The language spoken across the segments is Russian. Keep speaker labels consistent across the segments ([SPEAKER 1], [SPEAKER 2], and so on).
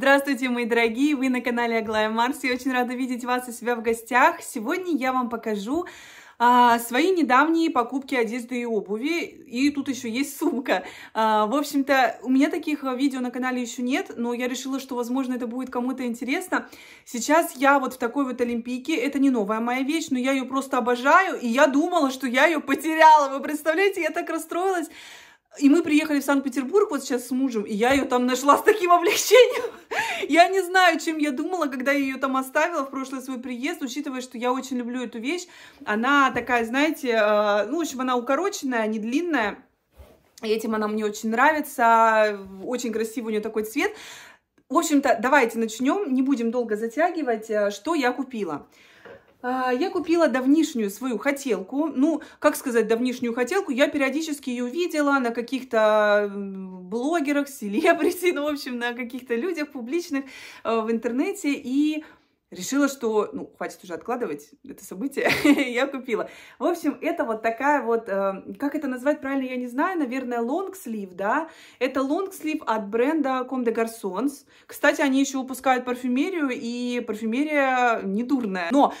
[SPEAKER 1] Здравствуйте, мои дорогие! Вы на канале Аглая Марс. Я очень рада видеть вас и себя в гостях. Сегодня я вам покажу а, свои недавние покупки одежды и обуви. И тут еще есть сумка. А, в общем-то, у меня таких а, видео на канале еще нет, но я решила, что, возможно, это будет кому-то интересно. Сейчас я вот в такой вот Олимпийке. Это не новая моя вещь, но я ее просто обожаю. И я думала, что я ее потеряла. Вы представляете, я так расстроилась и мы приехали в Санкт-Петербург вот сейчас с мужем, и я ее там нашла с таким облегчением. Я не знаю, чем я думала, когда я ее там оставила в прошлый свой приезд, учитывая, что я очень люблю эту вещь. Она такая, знаете, э, ну, в общем, она укороченная, не длинная. Этим она мне очень нравится, очень красивый у нее такой цвет. В общем-то, давайте начнем, не будем долго затягивать, э, что я купила. А, я купила давнишнюю свою хотелку. Ну, как сказать давнишнюю хотелку? Я периодически ее видела на каких-то блогерах, селебрити, ну, в общем, на каких-то людях публичных э, в интернете. И решила, что, ну, хватит уже откладывать это событие, я купила. В общем, это вот такая вот, э, как это назвать правильно, я не знаю, наверное, лонгслив, да? Это лонгслив от бренда Comme des Garçons. Кстати, они еще выпускают парфюмерию, и парфюмерия недурная. Но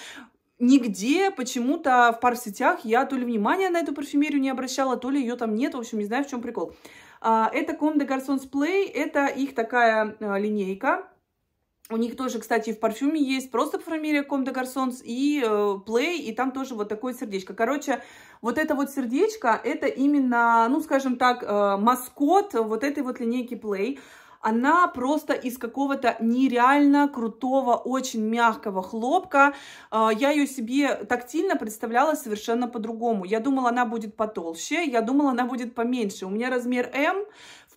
[SPEAKER 1] нигде почему-то в парсетях я то ли внимания на эту парфюмерию не обращала, то ли ее там нет, в общем, не знаю, в чем прикол. А, это Comme des Garçons Play, это их такая а, линейка. У них тоже, кстати, в парфюме есть просто парфюмерия Comme des Garçons и э, Play, и там тоже вот такое сердечко. Короче, вот это вот сердечко, это именно, ну, скажем так, э, маскот вот этой вот линейки Play она просто из какого-то нереально крутого, очень мягкого хлопка. А, я ее себе тактильно представляла совершенно по-другому. Я думала, она будет потолще, я думала, она будет поменьше. У меня размер М,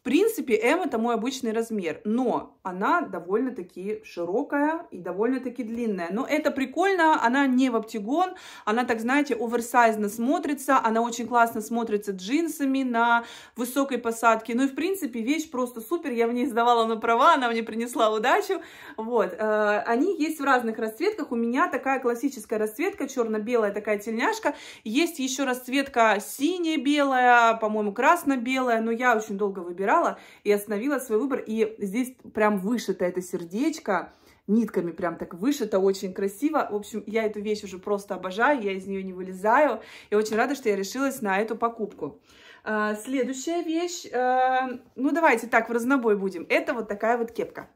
[SPEAKER 1] в принципе, М это мой обычный размер, но она довольно-таки широкая и довольно-таки длинная. Но это прикольно, она не в оптигон, она, так знаете, оверсайзно смотрится, она очень классно смотрится джинсами на высокой посадке. Ну и, в принципе, вещь просто супер, я в ней сдавала на права, она мне принесла удачу. Вот, э, они есть в разных расцветках, у меня такая классическая расцветка, черно-белая такая тельняшка, есть еще расцветка сине-белая, по-моему, красно-белая, но я очень долго выбирала выбирала и остановила свой выбор. И здесь прям вышито это сердечко, нитками прям так вышито, очень красиво. В общем, я эту вещь уже просто обожаю, я из нее не вылезаю. И очень рада, что я решилась на эту покупку. А, следующая вещь, э, ну давайте так в разнобой будем. Это вот такая вот кепка.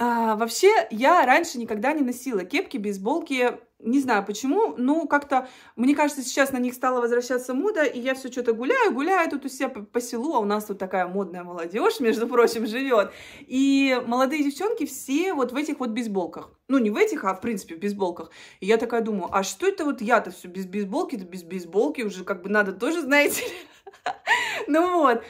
[SPEAKER 1] А, вообще, я раньше никогда не носила кепки, бейсболки. Не знаю почему, но как-то, мне кажется, сейчас на них стала возвращаться мода, и я все что-то гуляю, гуляю тут у себя по, по селу, а у нас тут такая модная молодежь, между прочим, живет. И молодые девчонки все вот в этих вот бейсболках. Ну, не в этих, а в принципе в бейсболках. И я такая думаю, а что это вот я-то все без бейсболки, то без бейсболки уже как бы надо тоже, знаете Ну вот.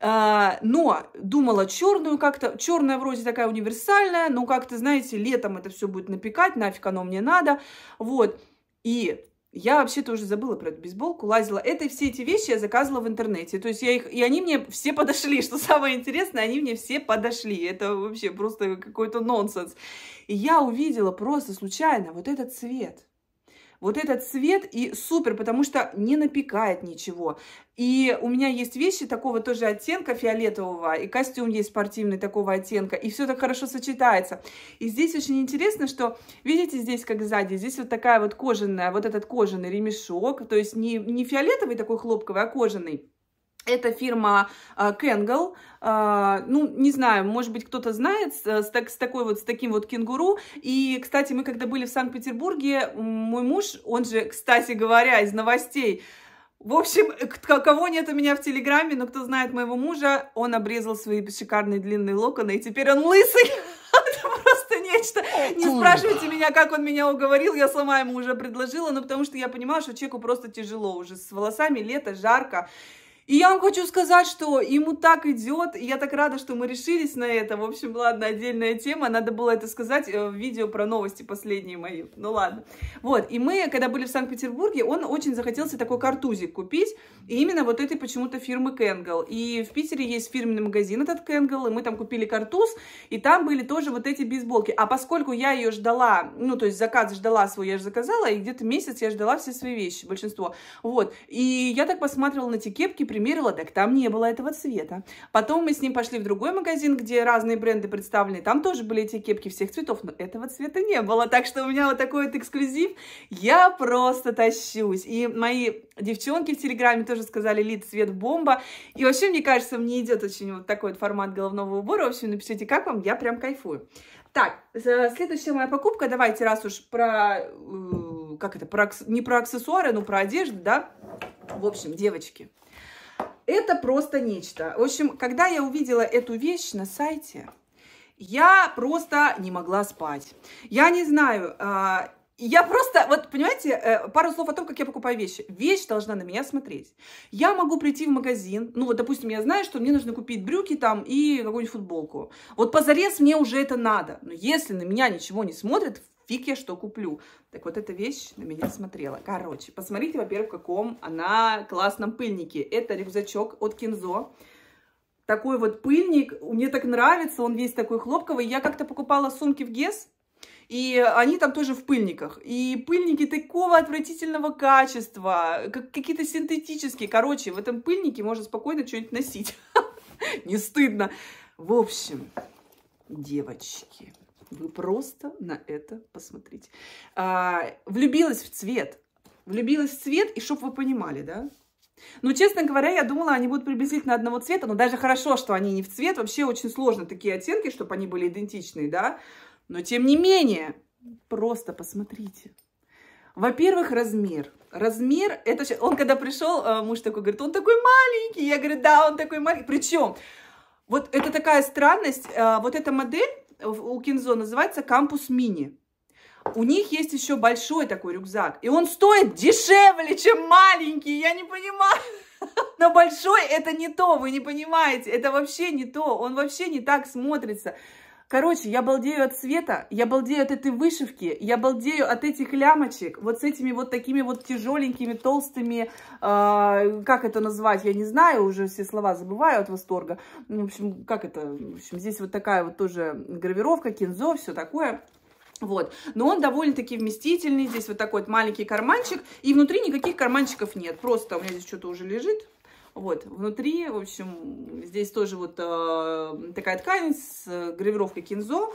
[SPEAKER 1] А, но думала черную как-то. Черная вроде такая универсальная, но как-то, знаете, летом это все будет напекать, нафиг оно мне надо. Вот. И я вообще тоже забыла про эту бейсболку, лазила. Это все эти вещи я заказывала в интернете. То есть я их... И они мне все подошли. Что самое интересное, они мне все подошли. Это вообще просто какой-то нонсенс. И я увидела просто случайно вот этот цвет. Вот этот цвет и супер, потому что не напекает ничего. И у меня есть вещи такого тоже оттенка фиолетового, и костюм есть спортивный такого оттенка, и все так хорошо сочетается. И здесь очень интересно, что, видите, здесь как сзади, здесь вот такая вот кожаная, вот этот кожаный ремешок, то есть не, не фиолетовый такой хлопковый, а кожаный. Это фирма Кенгл. А, а, ну, не знаю, может быть, кто-то знает с, так, с такой вот, с таким вот кенгуру. И, кстати, мы когда были в Санкт-Петербурге, мой муж, он же, кстати говоря, из новостей, в общем, э, кого нет у меня в Телеграме, но кто знает моего мужа, он обрезал свои шикарные длинные локоны, и теперь он лысый. просто нечто. Не спрашивайте меня, как он меня уговорил, я сама ему уже предложила, но ну, потому что я понимала, что человеку просто тяжело уже с волосами, лето, жарко. И я вам хочу сказать, что ему так идет. И я так рада, что мы решились на это. В общем, ладно, отдельная тема. Надо было это сказать э, в видео про новости последние мои. Ну ладно. Вот. И мы, когда были в Санкт-Петербурге, он очень захотелся такой картузик купить. И именно вот этой почему-то фирмы Кенгл. И в Питере есть фирменный магазин этот Кенгл. И мы там купили картуз. И там были тоже вот эти бейсболки. А поскольку я ее ждала, ну то есть заказ ждала свой, я же заказала. И где-то месяц я ждала все свои вещи, большинство. Вот. И я так посмотрела на эти кепки, примерила, так там не было этого цвета. Потом мы с ним пошли в другой магазин, где разные бренды представлены. Там тоже были эти кепки всех цветов, но этого цвета не было. Так что у меня вот такой вот эксклюзив. Я просто тащусь. И мои девчонки в Телеграме тоже сказали, Лид, цвет бомба. И вообще, мне кажется, мне идет очень вот такой вот формат головного убора. В общем, напишите, как вам, я прям кайфую. Так, следующая моя покупка, давайте, раз уж про, э, как это, про, не про аксессуары, но про одежду, да? В общем, девочки, это просто нечто. В общем, когда я увидела эту вещь на сайте, я просто не могла спать. Я не знаю, а, я просто, вот понимаете, э, пару слов о том, как я покупаю вещи. Вещь должна на меня смотреть. Я могу прийти в магазин, ну вот, допустим, я знаю, что мне нужно купить брюки там и какую-нибудь футболку. Вот позарез мне уже это надо. Но если на меня ничего не смотрит, фиг я что куплю. Так вот эта вещь на меня смотрела. Короче, посмотрите, во-первых, в каком она классном пыльнике. Это рюкзачок от Кинзо. Такой вот пыльник, мне так нравится, он весь такой хлопковый. Я как-то покупала сумки в Гес, и они там тоже в пыльниках. И пыльники такого отвратительного качества, как какие-то синтетические. Короче, в этом пыльнике можно спокойно что-нибудь носить. Не стыдно. В общем, девочки, вы просто на это посмотрите. А, влюбилась в цвет. Влюбилась в цвет, и чтобы вы понимали, да? Ну, честно говоря, я думала, они будут приблизительно одного цвета, но даже хорошо, что они не в цвет. Вообще очень сложно такие оттенки, чтобы они были идентичные, да? Но, тем не менее, просто посмотрите. Во-первых, размер. Размер, это он когда пришел, э, муж такой говорит, он такой маленький. Я говорю, да, он такой маленький. Причем, вот это такая странность, э, вот эта модель, у Кинзо называется «Кампус Мини». У них есть еще большой такой рюкзак, и он стоит дешевле, чем маленький, я не понимаю. Но большой это не то, вы не понимаете, это вообще не то, он вообще не так смотрится. Короче, я балдею от цвета, я балдею от этой вышивки, я балдею от этих лямочек, вот с этими вот такими вот тяжеленькими, толстыми, э, как это назвать, я не знаю, уже все слова забываю от восторга. Ну, в общем, как это, в общем, здесь вот такая вот тоже гравировка, кинзо, все такое. Вот, но он довольно-таки вместительный, здесь вот такой вот маленький карманчик, и внутри никаких карманчиков нет, просто у меня здесь что-то уже лежит, вот, внутри, в общем, здесь тоже вот э, такая ткань с гравировкой кинзо.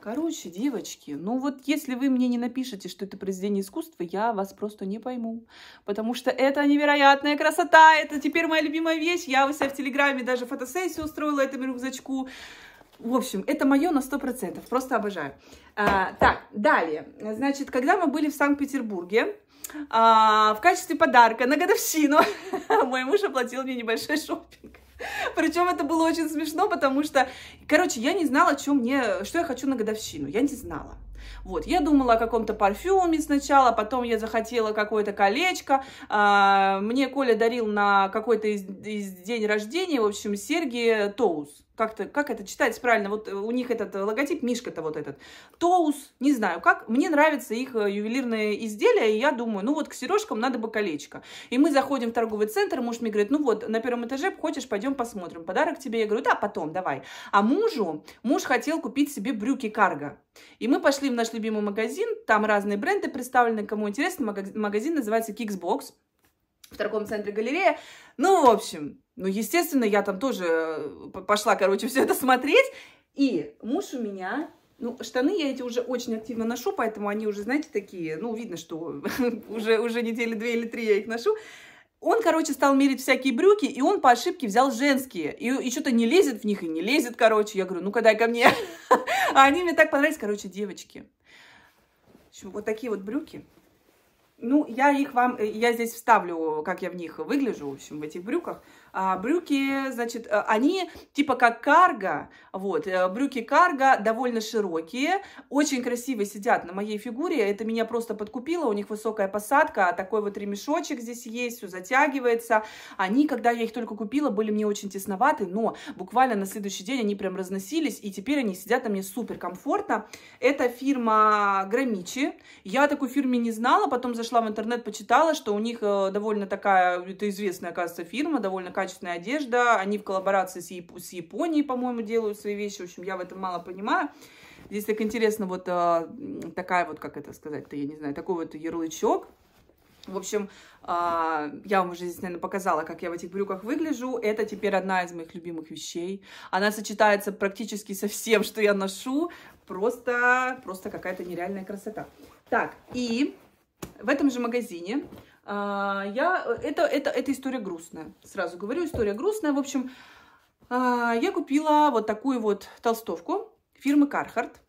[SPEAKER 1] Короче, девочки, ну вот если вы мне не напишете, что это произведение искусства, я вас просто не пойму. Потому что это невероятная красота, это теперь моя любимая вещь. Я у себя в Телеграме даже фотосессию устроила этому рюкзачку. В общем, это мое на 100%, просто обожаю. А, так, далее. Значит, когда мы были в Санкт-Петербурге, а, в качестве подарка на годовщину мой муж оплатил мне небольшой шопинг. Причем это было очень смешно, потому что, короче, я не знала, что мне, что я хочу на годовщину. Я не знала. Вот, я думала о каком-то парфюме сначала, потом я захотела какое-то колечко. А, мне Коля дарил на какой-то из, из день рождения, в общем, серьги Тоус как-то, как это читается правильно, вот э, у них этот э, логотип Мишка-то вот этот, Тоус, не знаю как, мне нравятся их э, ювелирные изделия, и я думаю, ну вот к сережкам надо бы колечко. И мы заходим в торговый центр, муж мне говорит, ну вот, на первом этаже хочешь, пойдем посмотрим, подарок тебе, я говорю, да, потом, давай. А мужу, муж хотел купить себе брюки карго, и мы пошли в наш любимый магазин, там разные бренды представлены, кому интересно, магазин называется Kicksbox, в торговом центре галерея. Ну, в общем, ну, естественно, я там тоже э, пошла, короче, все это смотреть. И муж у меня ну, штаны я эти уже очень активно ношу, поэтому они уже, знаете, такие, ну, видно, что уже, уже недели две или три я их ношу. Он, короче, стал мерить всякие брюки, и он по ошибке взял женские. И, и что-то не лезет в них, и не лезет, короче. Я говорю, ну-ка дай ко мне. А они мне так понравились, короче, девочки. вот такие вот брюки. Ну, я их вам, э, я здесь вставлю, как я в них выгляжу, в общем, в этих брюках. А, брюки, значит, э, они типа как карго, вот, э, брюки карго довольно широкие, очень красиво сидят на моей фигуре, это меня просто подкупило, у них высокая посадка, а такой вот ремешочек здесь есть, все затягивается, они, когда я их только купила, были мне очень тесноваты, но буквально на следующий день они прям разносились, и теперь они сидят на мне супер комфортно, это фирма Громичи, я о такой фирме не знала, потом зашла в интернет, почитала, что у них э, довольно такая, это известная, оказывается, фирма, довольно качественная одежда. Они в коллаборации с, Яп с Японией, по-моему, делают свои вещи. В общем, я в этом мало понимаю. Здесь так интересно, вот а, такая вот, как это сказать-то, я не знаю, такой вот ярлычок. В общем, а, я вам уже здесь, наверное, показала, как я в этих брюках выгляжу. Это теперь одна из моих любимых вещей. Она сочетается практически со всем, что я ношу. Просто, просто какая-то нереальная красота. Так, и в этом же магазине а, я, это, это, это история грустная, сразу говорю, история грустная. В общем, а, я купила вот такую вот толстовку фирмы Кархарт.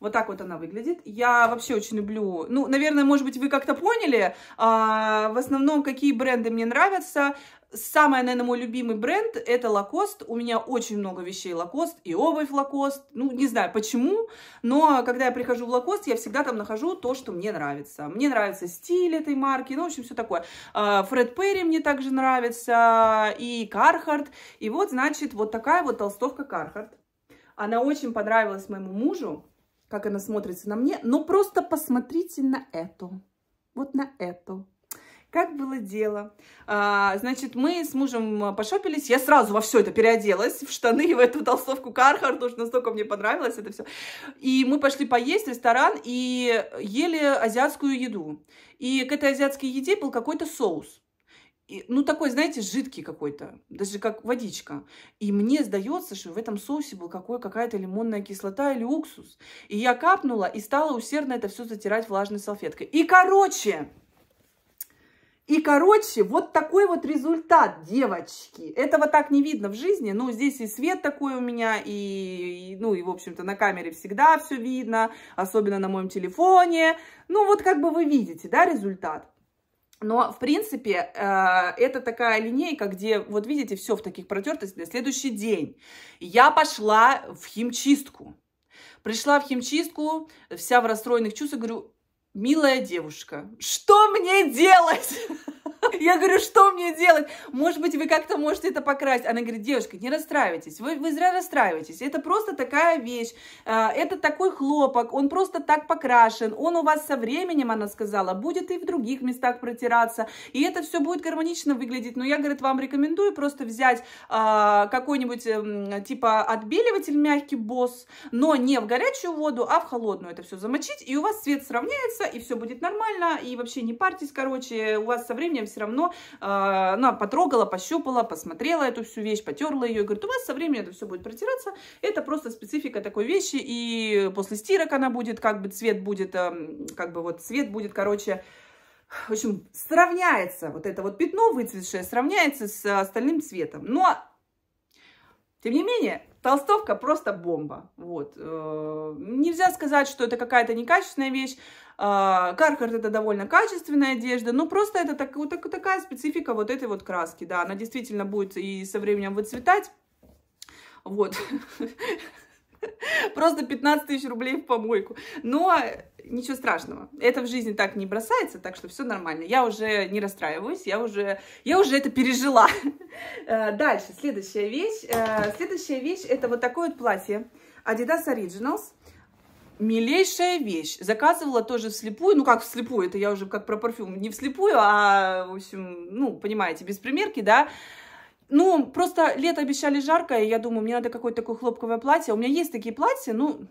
[SPEAKER 1] Вот так вот она выглядит. Я вообще очень люблю... Ну, наверное, может быть, вы как-то поняли. А, в основном, какие бренды мне нравятся. Самый, наверное, мой любимый бренд – это Лакост. У меня очень много вещей Лакост и обувь Лакост. Ну, не знаю почему, но когда я прихожу в Лакост, я всегда там нахожу то, что мне нравится. Мне нравится стиль этой марки, ну, в общем, все такое. А, Фред Перри мне также нравится, и Кархард. И вот, значит, вот такая вот толстовка Кархард. Она очень понравилась моему мужу, как она смотрится на мне. Но просто посмотрите на эту. Вот на эту. Как было дело? А, значит, мы с мужем а, пошопились. Я сразу во все это переоделась, в штаны, и в эту толстовку Кархар, потому что настолько мне понравилось это все. И мы пошли поесть в ресторан и ели азиатскую еду. И к этой азиатской еде был какой-то соус. И, ну, такой, знаете, жидкий какой-то, даже как водичка. И мне сдается, что в этом соусе был какой, какая-то лимонная кислота или уксус. И я капнула и стала усердно это все затирать влажной салфеткой. И, короче, и, короче, вот такой вот результат, девочки. Этого так не видно в жизни. Ну, здесь и свет такой у меня, и, и ну, и, в общем-то, на камере всегда все видно, особенно на моем телефоне. Ну, вот как бы вы видите, да, результат. Но, в принципе, э, это такая линейка, где, вот видите, все в таких протертостях. На следующий день я пошла в химчистку. Пришла в химчистку, вся в расстроенных чувствах, говорю, Милая девушка, что мне делать? Я говорю, что мне делать? Может быть, вы как-то можете это покрасить. Она говорит, девушка, не расстраивайтесь, вы, вы зря расстраиваетесь. Это просто такая вещь, а, это такой хлопок, он просто так покрашен, он у вас со временем, она сказала, будет и в других местах протираться, и это все будет гармонично выглядеть. Но я, говорит, вам рекомендую просто взять а, какой-нибудь эм, типа отбеливатель мягкий босс, но не в горячую воду, а в холодную это все замочить, и у вас цвет сравняется, и все будет нормально, и вообще не парьтесь, короче, у вас со временем все равно а, она потрогала, пощупала, посмотрела эту всю вещь, потерла ее и говорит, у вас со временем это все будет протираться. Это просто специфика такой вещи. И после стирок она будет, как бы цвет будет, эм, как бы вот цвет будет, короче, в общем, сравняется вот это вот пятно выцветшее, сравняется с остальным цветом. Но, тем не менее, толстовка просто бомба. Вот. Э, нельзя сказать, что это какая-то некачественная вещь. А, Кархард это довольно качественная одежда, но просто это так, так, такая специфика вот этой вот краски, да, она действительно будет и со временем выцветать, вот, просто 15 тысяч рублей в помойку, но ничего страшного, это в жизни так не бросается, так что все нормально, я уже не расстраиваюсь, я уже, я уже это пережила. Э, дальше, следующая вещь, э, следующая вещь это вот такое вот платье Adidas Originals, Милейшая вещь. Заказывала тоже вслепую. Ну, как вслепую, это я уже как про парфюм. Не вслепую, а, в общем, ну, понимаете, без примерки, да. Ну, просто лето обещали жаркое, и я думаю, мне надо какое-то такое хлопковое платье. У меня есть такие платья, ну,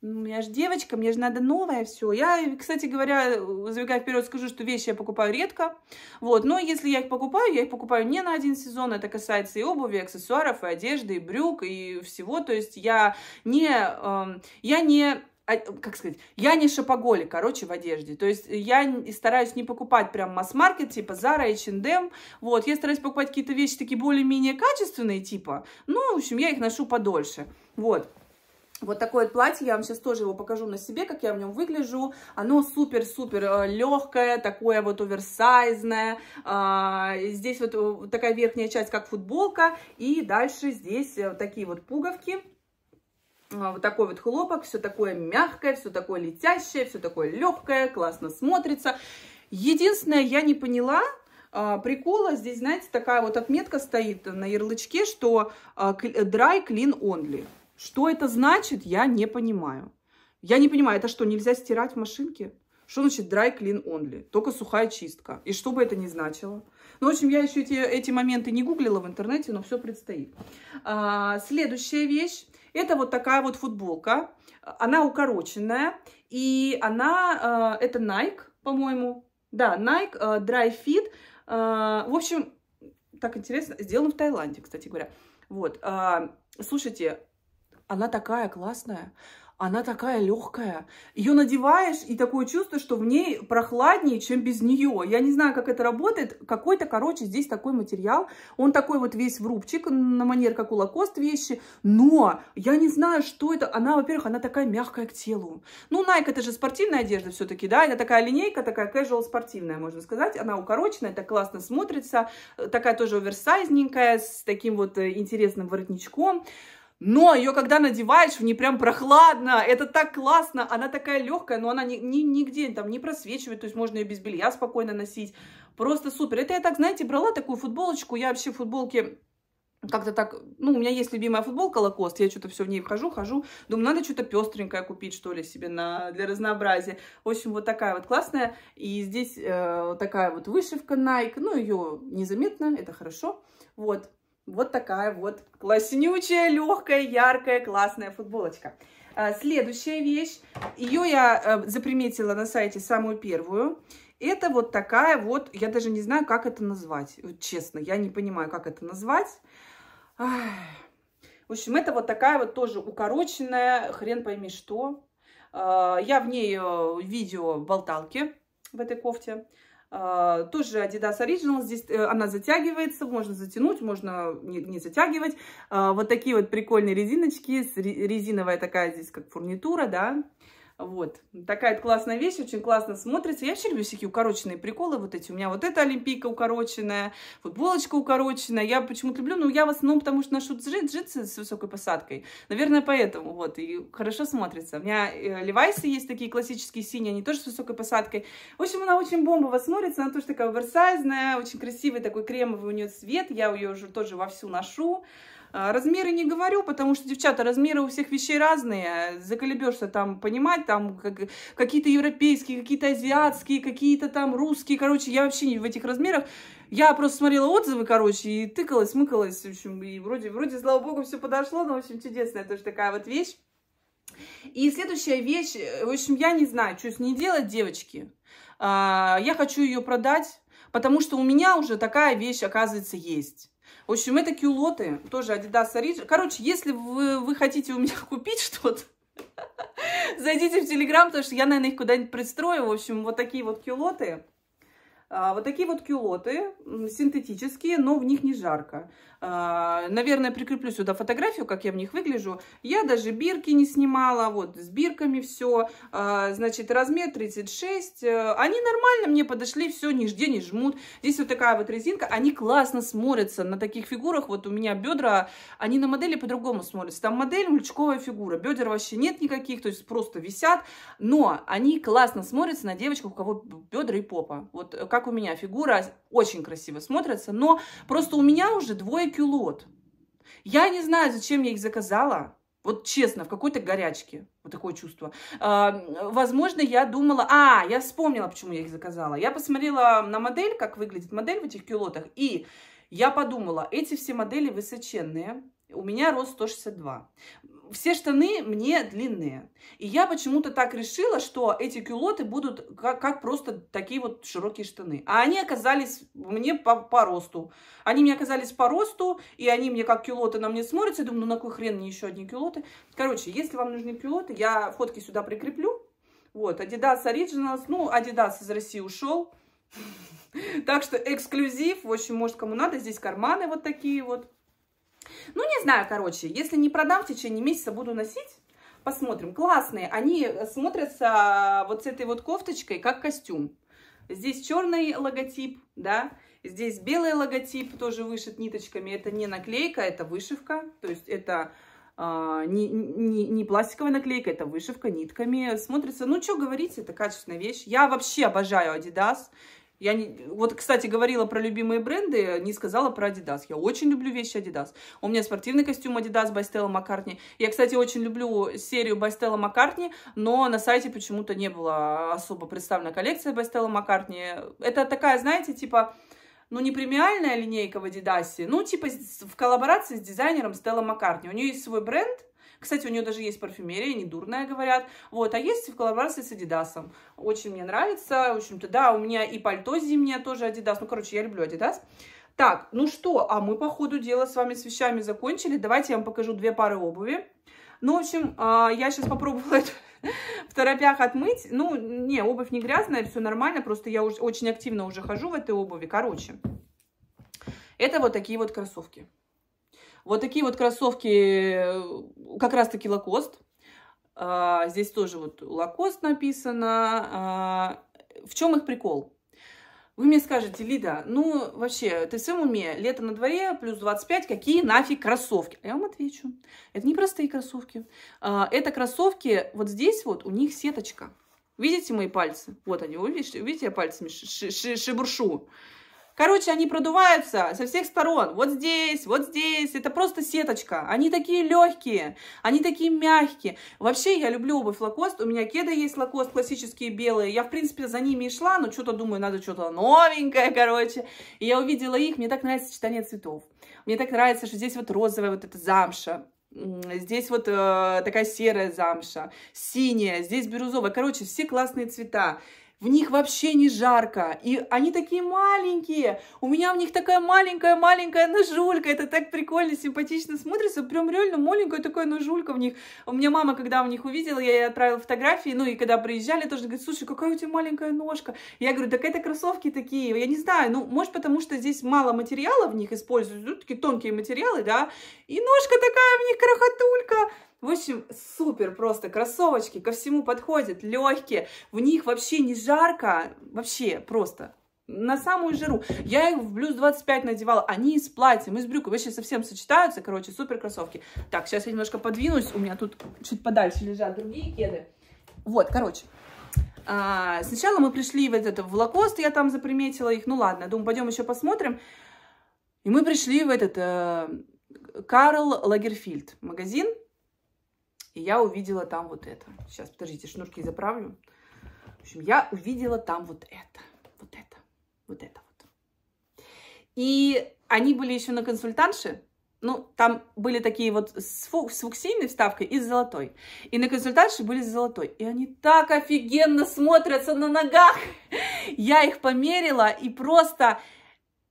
[SPEAKER 1] ну, я же девочка, мне же надо новое все. Я, кстати говоря, забегая вперед, скажу, что вещи я покупаю редко. Вот, но если я их покупаю, я их покупаю не на один сезон. Это касается и обуви, и аксессуаров, и одежды, и брюк, и всего. То есть я не, э, я не а, как сказать, я не шопоголик, короче, в одежде. То есть я стараюсь не покупать прям масс-маркет, типа Zara, H&M. Вот, я стараюсь покупать какие-то вещи такие более-менее качественные, типа. Ну, в общем, я их ношу подольше. Вот. Вот такое платье, я вам сейчас тоже его покажу на себе, как я в нем выгляжу. Оно супер-супер э, легкое, такое вот оверсайзное. А, здесь вот э, такая верхняя часть, как футболка. И дальше здесь э, такие вот пуговки а, вот такой вот хлопок, все такое мягкое, все такое летящее, все такое легкое, классно смотрится. Единственное, я не поняла, а, прикола, здесь, знаете, такая вот отметка стоит на ярлычке, что а, dry clean only. Что это значит, я не понимаю. Я не понимаю, это что, нельзя стирать в машинке? Что значит dry clean only? Только сухая чистка. И что бы это ни значило. Ну, в общем, я еще эти, эти моменты не гуглила в интернете, но все предстоит. А, следующая вещь. Это вот такая вот футболка. Она укороченная. И она, э, это Nike, по-моему. Да, Nike э, Dry Fit. Э, в общем, так интересно. Сделан в Таиланде, кстати говоря. Вот. Слушайте, она такая классная она такая легкая. Ее надеваешь, и такое чувство, что в ней прохладнее, чем без нее. Я не знаю, как это работает. Какой-то, короче, здесь такой материал. Он такой вот весь в рубчик, на манер, как у Лакост вещи. Но я не знаю, что это. Она, во-первых, она такая мягкая к телу. Ну, Nike это же спортивная одежда все-таки, да? Это такая линейка, такая casual спортивная, можно сказать. Она укороченная, это классно смотрится. Такая тоже оверсайзненькая, с таким вот э, интересным воротничком. Но ну, а ее когда надеваешь, в ней прям прохладно, это так классно, она такая легкая, но она ни, ни, нигде там не просвечивает, то есть можно ее без белья спокойно носить. Просто супер. Это я так, знаете, брала такую футболочку, я вообще футболки как-то так, ну, у меня есть любимая футболка Лакост, я что-то все в ней хожу, хожу, думаю, надо что-то пестренькое купить, что ли, себе на, для разнообразия. В общем, вот такая вот классная, и здесь э, такая вот вышивка Nike, ну, ее незаметно, это хорошо, вот. Вот такая вот класснючая, легкая, яркая, классная футболочка. А, следующая вещь, ее я э, заприметила на сайте самую первую. Это вот такая вот, я даже не знаю, как это назвать. Вот честно, я не понимаю, как это назвать. В общем, это вот такая вот тоже укороченная, хрен пойми что. А, я в ней э, видео болталки в этой кофте. А, тоже Adidas Original. Здесь э, она затягивается, можно затянуть, можно не, не затягивать. А, вот такие вот прикольные резиночки. Резиновая такая здесь как фурнитура, да. Вот. Такая классная вещь, очень классно смотрится. Я вообще люблю всякие укороченные приколы вот эти. У меня вот эта олимпийка укороченная, футболочка укороченная. Я почему-то люблю, но я в основном потому что ношу джи джинсы с высокой посадкой. Наверное, поэтому вот. И хорошо смотрится. У меня э, левайсы есть такие классические синие, они тоже с высокой посадкой. В общем, она очень бомбово смотрится. Она тоже такая оверсайзная, очень красивый такой кремовый у нее цвет. Я ее уже тоже вовсю ношу. А, размеры не говорю, потому что, девчата, размеры у всех вещей разные. Заколебешься там понимать, там как, какие-то европейские, какие-то азиатские, какие-то там русские. Короче, я вообще не в этих размерах. Я просто смотрела отзывы, короче, и тыкалась, мыкалась. В общем, и вроде, вроде слава богу, все подошло. Но, в общем, чудесная тоже такая вот вещь. И следующая вещь, в общем, я не знаю, что с ней делать, девочки. А, я хочу ее продать, потому что у меня уже такая вещь, оказывается, есть. В общем, это кюлоты, тоже Adidas Origin. Короче, если вы, вы хотите у меня купить что-то, зайдите в Телеграм, потому что я, наверное, их куда-нибудь пристрою. В общем, вот такие вот кюлоты. А, вот такие вот кюлоты, синтетические, но в них не жарко. А, наверное, прикреплю сюда фотографию, как я в них выгляжу. Я даже бирки не снимала, вот с бирками все. А, значит, размер 36. Э, они нормально мне подошли, все, нигде не жмут. Здесь вот такая вот резинка, они классно смотрятся на таких фигурах. Вот у меня бедра, они на модели по-другому смотрятся. Там модель мульчковая фигура, бедер вообще нет никаких, то есть просто висят. Но они классно смотрятся на девочку, у кого бедра и попа. Вот как как у меня. Фигура очень красиво смотрится, но просто у меня уже двое кюлот. Я не знаю, зачем я их заказала. Вот честно, в какой-то горячке. Вот такое чувство. А, возможно, я думала... А, я вспомнила, почему я их заказала. Я посмотрела на модель, как выглядит модель в этих кюлотах. И я подумала, эти все модели высоченные. У меня рост 162 все штаны мне длинные. И я почему-то так решила, что эти кюлоты будут как, как просто такие вот широкие штаны. А они оказались мне по, по росту. Они мне оказались по росту, и они мне как кюлоты на мне смотрятся. Я думаю, ну на какой хрен мне еще одни кюлоты? Короче, если вам нужны кюлоты, я фотки сюда прикреплю. Вот, Adidas Originals. Ну, Adidas из России ушел. Так что эксклюзив. В общем, может, кому надо. Здесь карманы вот такие вот. Ну, не знаю, короче, если не продам в течение месяца, буду носить. Посмотрим. Классные. Они э, смотрятся а, вот с этой вот кофточкой, как костюм. Здесь черный логотип, да, здесь белый логотип, тоже вышит ниточками. Это не наклейка, это вышивка, то есть это а, не, не, не пластиковая наклейка, это вышивка нитками. Смотрится, ну что говорить, это качественная вещь. Я вообще обожаю Adidas. Я не... Вот, кстати, говорила про любимые бренды, не сказала про Adidas. Я очень люблю вещи Adidas. У меня спортивный костюм Adidas by Stella McCartney. Я, кстати, очень люблю серию by Stella McCartney, но на сайте почему-то не было особо представлена коллекция by Stella McCartney. Это такая, знаете, типа ну, не премиальная линейка в Адидасе, ну, типа в коллаборации с дизайнером Стелла Маккартни. У нее есть свой бренд, кстати, у нее даже есть парфюмерия, не дурная, говорят. Вот, а есть в коллаборации с Adidas. Очень мне нравится. В общем-то, да, у меня и пальто зимнее тоже Adidas. Ну, короче, я люблю Adidas. Так, ну что, а мы по ходу дела с вами с вещами закончили. Давайте я вам покажу две пары обуви. Ну, в общем, а, я сейчас попробовала это в торопях отмыть. Ну, не, обувь не грязная, все нормально. Просто я очень активно уже хожу в этой обуви. Короче, это вот такие вот кроссовки. Вот такие вот кроссовки, э, как раз-таки лакост. А, здесь тоже вот лакост написано. А, в чем их прикол? Вы мне скажете, Лида, ну вообще, ты в своем уме, лето на дворе, плюс 25, какие нафиг кроссовки? А я вам отвечу, это не простые кроссовки. Это кроссовки, вот здесь вот у них сеточка. Видите мои пальцы? Вот они, вы видите, видите я пальцами ши ши шибуршу. -ши Короче, они продуваются со всех сторон. Вот здесь, вот здесь. Это просто сеточка. Они такие легкие, они такие мягкие. Вообще, я люблю обувь лакост. У меня кеды есть лакост, классические белые. Я, в принципе, за ними и шла, но что-то думаю, надо что-то новенькое, короче. И я увидела их. Мне так нравится сочетание цветов. Мне так нравится, что здесь вот розовая вот эта замша. Здесь вот э, такая серая замша, синяя, здесь бирюзовая. Короче, все классные цвета в них вообще не жарко, и они такие маленькие, у меня в них такая маленькая-маленькая ножулька, это так прикольно, симпатично смотрится, прям реально маленькая такая ножулька в них. У меня мама, когда в них увидела, я ей отправила фотографии, ну и когда приезжали, тоже говорит, слушай, какая у тебя маленькая ножка. Я говорю, так это кроссовки такие, я не знаю, ну, может, потому что здесь мало материала в них используют, ну, такие тонкие материалы, да, и ножка такая в них крохотулька. В общем, супер просто кроссовочки, ко всему подходят, легкие, в них вообще не жарко, вообще просто на самую жиру. Я их в блюз 25 надевала, они с платьем, с брюк, вообще совсем сочетаются, короче, супер кроссовки. Так, сейчас я немножко подвинусь, у меня тут чуть подальше лежат другие кеды. Вот, короче, а, сначала мы пришли в этот в Лакост, я там заприметила их, ну ладно, думаю, пойдем еще посмотрим. И мы пришли в этот э, Карл Лагерфильд магазин, и я увидела там вот это. Сейчас, подождите, шнурки заправлю. В общем, я увидела там вот это. Вот это. Вот это вот. И они были еще на консультанше. Ну, там были такие вот с, фу с фуксийной вставкой и с золотой. И на консультанше были с золотой. И они так офигенно смотрятся на ногах. Я их померила и просто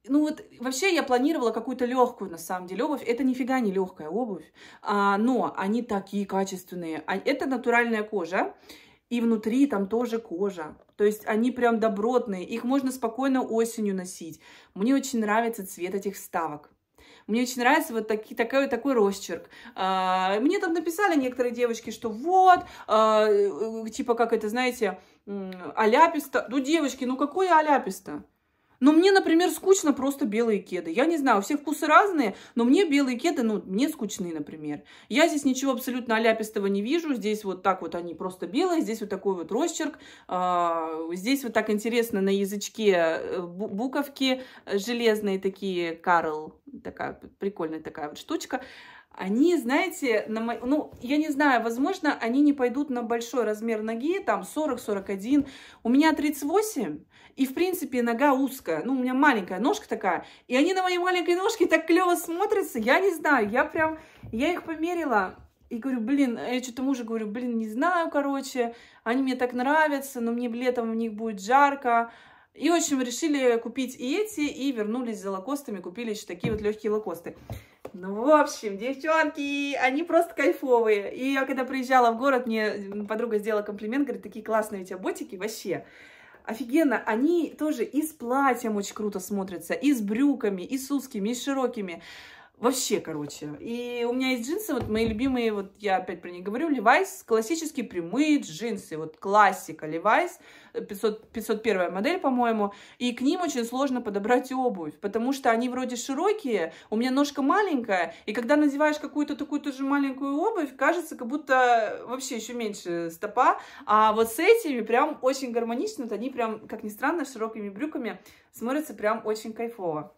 [SPEAKER 1] ну вот вообще я планировала какую-то легкую на самом деле обувь. Это нифига не легкая обувь, а, но они такие качественные. А, это натуральная кожа, и внутри там тоже кожа. То есть они прям добротные, их можно спокойно осенью носить. Мне очень нравится цвет этих ставок. Мне очень нравится вот таки, такой, такой росчерк. А, мне там написали некоторые девочки, что вот, а, э, э, типа как это, знаете, аляписта. Ну, девочки, ну какое аляписта? Но ну, мне, например, скучно просто белые кеды. Я не знаю, все вкусы разные, но мне белые кеды, ну, мне скучные, например. Я здесь ничего абсолютно аляпистого не вижу. Здесь вот так вот они просто белые, здесь вот такой вот росчерк. А, здесь вот так интересно на язычке э, буковки железные такие, Карл, такая прикольная такая вот штучка они, знаете, на мо... ну, я не знаю, возможно, они не пойдут на большой размер ноги, там 40-41. У меня 38, и, в принципе, нога узкая. Ну, у меня маленькая ножка такая. И они на моей маленькой ножке так клево смотрятся. Я не знаю, я прям... Я их померила. И говорю, блин, э, я что-то мужу говорю, блин, не знаю, короче. Они мне так нравятся, но мне летом в них будет жарко. И, в общем, решили купить и эти, и вернулись за лакостами, купили еще такие вот легкие лакосты. Ну, в общем, девчонки, они просто кайфовые. И я когда приезжала в город, мне подруга сделала комплимент, говорит, такие классные у тебя ботики, вообще офигенно, они тоже и с платьем очень круто смотрятся, и с брюками, и с узкими, и с широкими. Вообще, короче. И у меня есть джинсы, вот мои любимые, вот я опять про них говорю, Levi's, классические прямые джинсы, вот классика Levi's, 500, 501 модель, по-моему, и к ним очень сложно подобрать обувь, потому что они вроде широкие, у меня ножка маленькая, и когда надеваешь какую-то такую тоже маленькую обувь, кажется, как будто вообще еще меньше стопа, а вот с этими прям очень гармонично, вот они прям, как ни странно, широкими брюками смотрятся прям очень кайфово.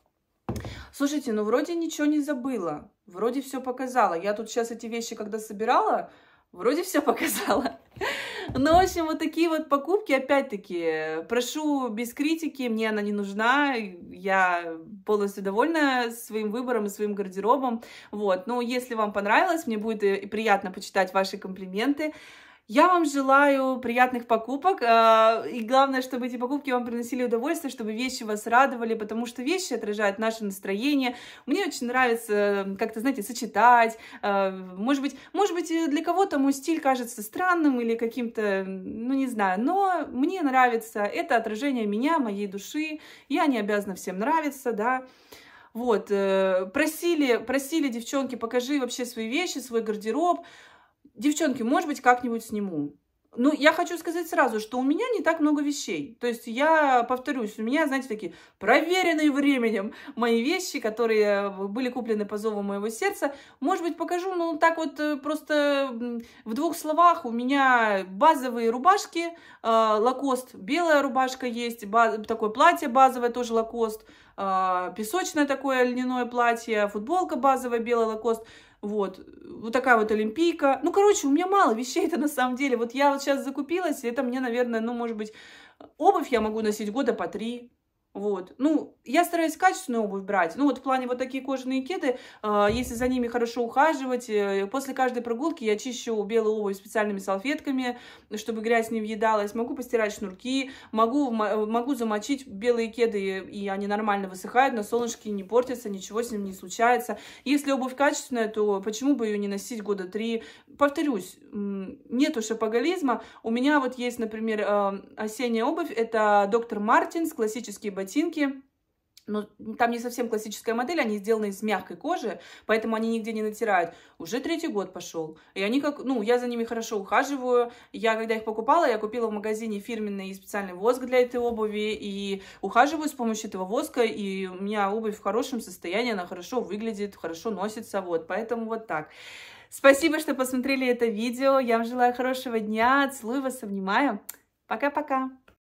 [SPEAKER 1] Слушайте, ну вроде ничего не забыла, вроде все показала. Я тут сейчас эти вещи, когда собирала, вроде все показала. Ну, в общем, вот такие вот покупки, опять-таки, прошу без критики, мне она не нужна, я полностью довольна своим выбором и своим гардеробом, вот, ну, если вам понравилось, мне будет э, приятно почитать ваши комплименты, я вам желаю приятных покупок, э, и главное, чтобы эти покупки вам приносили удовольствие, чтобы вещи вас радовали, потому что вещи отражают наше настроение. Мне очень нравится э, как-то, знаете, сочетать. Э, может быть, может быть для кого-то мой стиль кажется странным или каким-то, ну не знаю, но мне нравится. Это отражение меня, моей души. Я не обязана всем нравиться, да. Вот, просили, просили девчонки, покажи вообще свои вещи, свой гардероб. Девчонки, может быть, как-нибудь сниму. Ну, я хочу сказать сразу, что у меня не так много вещей. То есть я, повторюсь, у меня, знаете, такие проверенные временем мои вещи, которые э, были куплены по зову моего сердца. Может быть, покажу, ну, так вот э, просто в двух словах. У меня базовые рубашки, э, лакост, белая рубашка есть, баз, такое платье базовое тоже лакост, э, песочное такое льняное платье, футболка базовая, белая лакост. Вот, вот такая вот олимпийка. Ну, короче, у меня мало вещей это на самом деле. Вот я вот сейчас закупилась, и это мне, наверное, ну, может быть, обувь я могу носить года по три. Вот. Ну, я стараюсь качественную обувь брать. Ну, вот в плане вот такие кожаные кеды, э, если за ними хорошо ухаживать, э, после каждой прогулки я чищу белую обувь специальными салфетками, чтобы грязь не въедалась. Могу постирать шнурки, могу, э, могу замочить белые кеды, и они нормально высыхают, на солнышке не портятся, ничего с ним не случается. Если обувь качественная, то почему бы ее не носить года три? Повторюсь, нету шапоголизма. У меня вот есть, например, эм, осенняя обувь, это доктор Мартинс, классические ботинки. Но ну, там не совсем классическая модель, они сделаны из мягкой кожи, поэтому они нигде не натирают. Уже третий год пошел. И они как, ну, я за ними хорошо ухаживаю. Я, когда их покупала, я купила в магазине фирменный и специальный воск для этой обуви. И ухаживаю с помощью этого воска. И у меня обувь в хорошем состоянии, она хорошо выглядит, хорошо носится. Вот, поэтому вот так. Спасибо, что посмотрели это видео. Я вам желаю хорошего дня. Целую вас, обнимаю. Пока-пока.